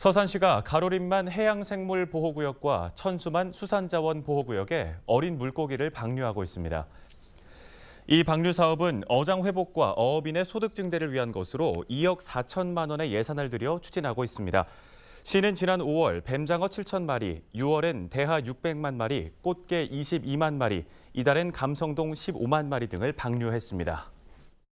서산시가 가로림만 해양생물보호구역과 천수만 수산자원보호구역에 어린 물고기를 방류하고 있습니다. 이 방류 사업은 어장 회복과 어업인의 소득 증대를 위한 것으로 2억 4천만 원의 예산을 들여 추진하고 있습니다. 시는 지난 5월 뱀장어 7천 마리, 6월엔 대하 600만 마리, 꽃게 22만 마리, 이달엔 감성동 15만 마리 등을 방류했습니다.